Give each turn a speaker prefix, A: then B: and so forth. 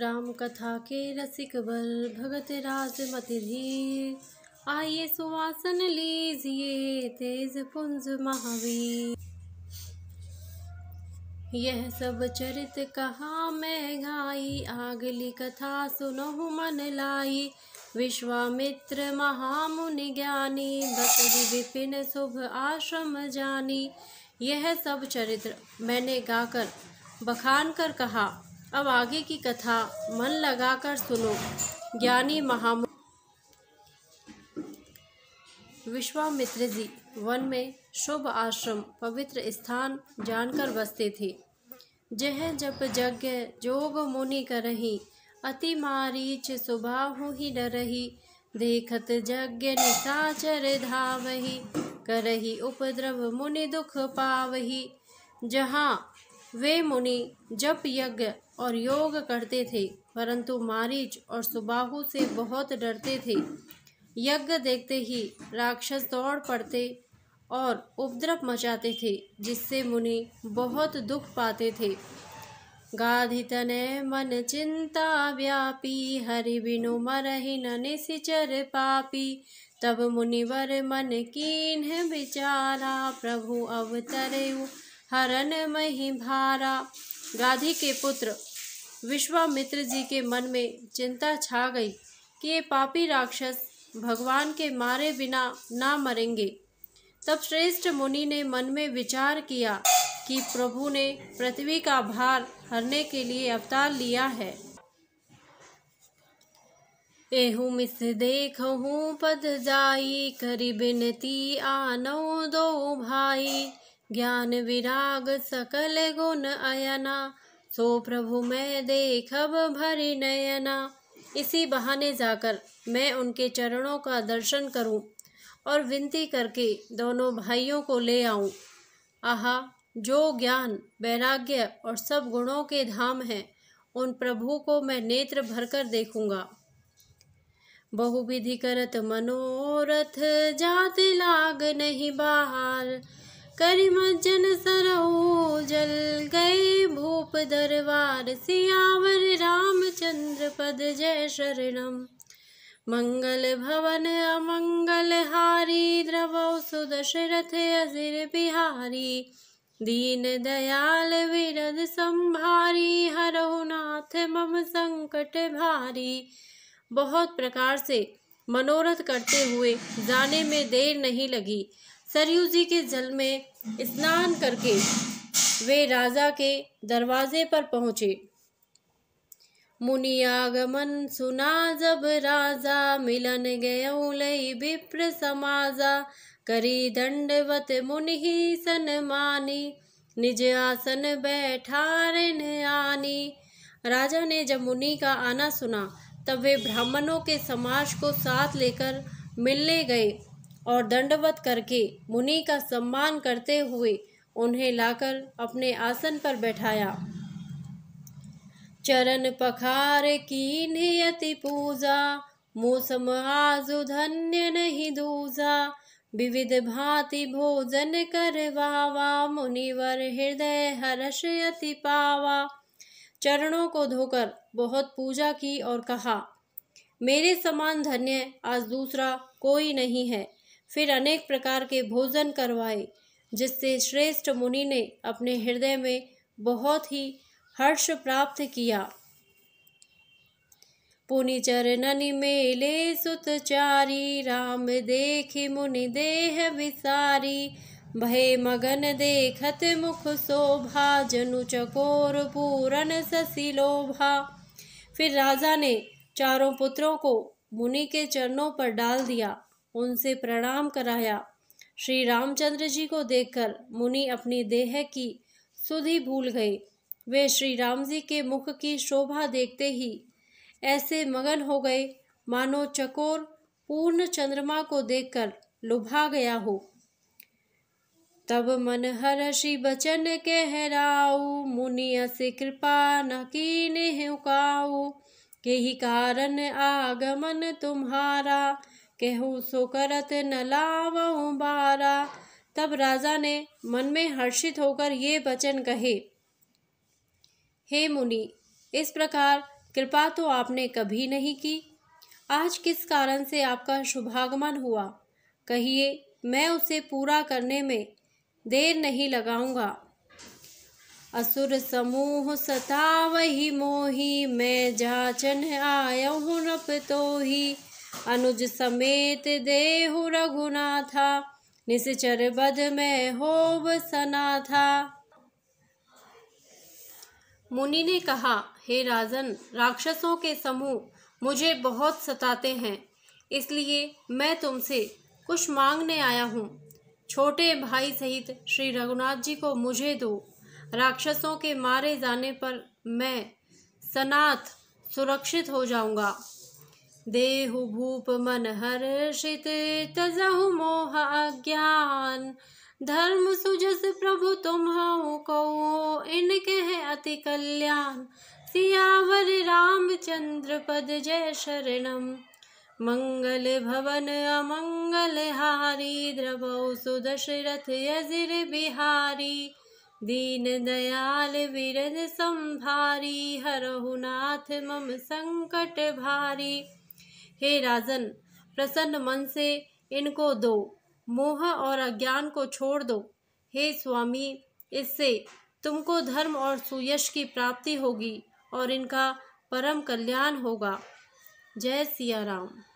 A: राम कथा के रसिक बल भगत राज मतिधीर आइए सुवासन लीजिए तेज पुंज महावीर यह सब चरित कहा मैं गाई आगली कथा सुनो मन लाई विश्वामित्र महामुनि ज्ञानी बकरी विपिन शुभ आश्रम जानी यह सब चरित्र मैंने गाकर बखान कर कहा अब आगे की कथा मन लगाकर सुनो ज्ञानी महामु विश्वामित्र जी वन में शुभ आश्रम पवित्र स्थान जानकर बसते थे जह जप यज्ञ जोग मुनि करही अति मारीच स्वभाव ही डरही देखत यज्ञ निशाचर धावही करही उपद्रव मुनि दुख पावही जहाँ वे मुनि जप यज्ञ और योग करते थे परंतु मारीच और सुबाहु से बहुत डरते थे यज्ञ देखते ही राक्षस दौड़ पड़ते और उपद्रव मचाते थे जिससे मुनि बहुत दुख पाते थे गाधि तनय मन चिंता व्यापी हरि बिनु मरहि निचर पापी तब मुनिवर मन कीन बिचारा प्रभु अवतरे हरन मही भारा गाधी के पुत्र विश्वामित्र जी के मन में चिंता छा गई कि ये पापी राक्षस भगवान के मारे बिना ना मरेंगे तब श्रेष्ठ मुनि ने मन में विचार किया कि प्रभु ने पृथ्वी का भार हरने के लिए अवतार लिया है एहू मिस देख हूँ पद जाई करी बिनती आनो दो भाई ज्ञान विराग सकल गुण अयना सो प्रभु मैं देखब भरी नयना इसी बहाने जाकर मैं उनके चरणों का दर्शन करूं और विनती करके दोनों भाइयों को ले आऊं आहा जो ज्ञान वैराग्य और सब गुणों के धाम हैं उन प्रभु को मैं नेत्र भरकर देखूंगा बहुविधि करत मनोरथ जात लाग नहीं बाहर करिमज्जन सरहो जल गए भूप दरबार सियावर रामचंद्र पद जय शरणम मंगल भवन अमंगल हारी द्रव सुदशरथ अजिर बिहारी दीन दयाल विरद संभारी हरहुनाथ मम संकट भारी बहुत प्रकार से मनोरथ करते हुए जाने में देर नहीं लगी सरयू जी के जल में स्नान करके वे राजा के दरवाजे पर पहुंचे मुनियागमन सुना जब राजा मिलन गयी विप्र समाजा करी दंडवत मुनि सन मानी निज आसन बैठार आनी राजा ने जब मुनि का आना सुना तब वे ब्राह्मणों के समाज को साथ लेकर मिलने गए और दंडवत करके मुनि का सम्मान करते हुए उन्हें लाकर अपने आसन पर बैठाया चरण पखार की नियति पूजा मौसम आजु धन्य नहीं दूजा विविध भांति भोजन करवावा मुनिवर हृदय हर्ष अति पावा चरणों को धोकर बहुत पूजा की और कहा मेरे समान धन्य आज दूसरा कोई नहीं है फिर अनेक प्रकार के भोजन करवाए जिससे श्रेष्ठ मुनि ने अपने हृदय में बहुत ही हर्ष प्राप्त किया पुनि चरणन मेले सुत चारी राम देख मुनि देह विसारी भय मगन देखत मुख शोभा जनु चकोर पूरन ससिलोभा लोभा फिर राजा ने चारों पुत्रों को मुनि के चरणों पर डाल दिया उनसे प्रणाम कराया श्री रामचंद्र जी को देखकर मुनि अपनी देह की सुधि भूल गए वे श्री राम जी के मुख की शोभा देखते ही ऐसे मगन हो गए मानो चकोर पूर्ण चंद्रमा को देखकर लुभा गया हो तब मन हर्षि बचन कहराऊ मुनि अस कृपा न कीने के ही कारण आगमन तुम्हारा कहू सो करत न लावऊ बारा तब राजा ने मन में हर्षित होकर ये वचन कहे हे मुनि इस प्रकार कृपा तो आपने कभी नहीं की आज किस कारण से आपका शुभागमन हुआ कहिए मैं उसे पूरा करने में देर नहीं लगाऊंगा असुर समूह सता वही मोही मैं जाचन आयो हूँ नप तो ही अनुज समेत देहु था निश्चर बद में होब सना था मुनि ने कहा हे राजन राक्षसों के समूह मुझे बहुत सताते हैं इसलिए मैं तुमसे कुछ मांगने आया हूँ छोटे भाई सहित श्री रघुनाथ जी को मुझे दो राक्षसों के मारे जाने पर मैं सनाथ सुरक्षित हो जाऊंगा देहु भूप मन हर्षित तजहु मोह अज्ञान धर्म सुजस प्रभु तुम को इनके है अति कल्याण सियावर रामचंद्र पद जय शरणम मंगल भवन अमंगल हारी ध्रवौ सुदशरथ यजिर बिहारी दीन दयाल विरज संभारी हरहुनाथ मम संकट भारी हे राजन प्रसन्न मन से इनको दो मोह और अज्ञान को छोड़ दो हे स्वामी इससे तुमको धर्म और सुयश की प्राप्ति होगी और इनका परम कल्याण होगा जय सिया राम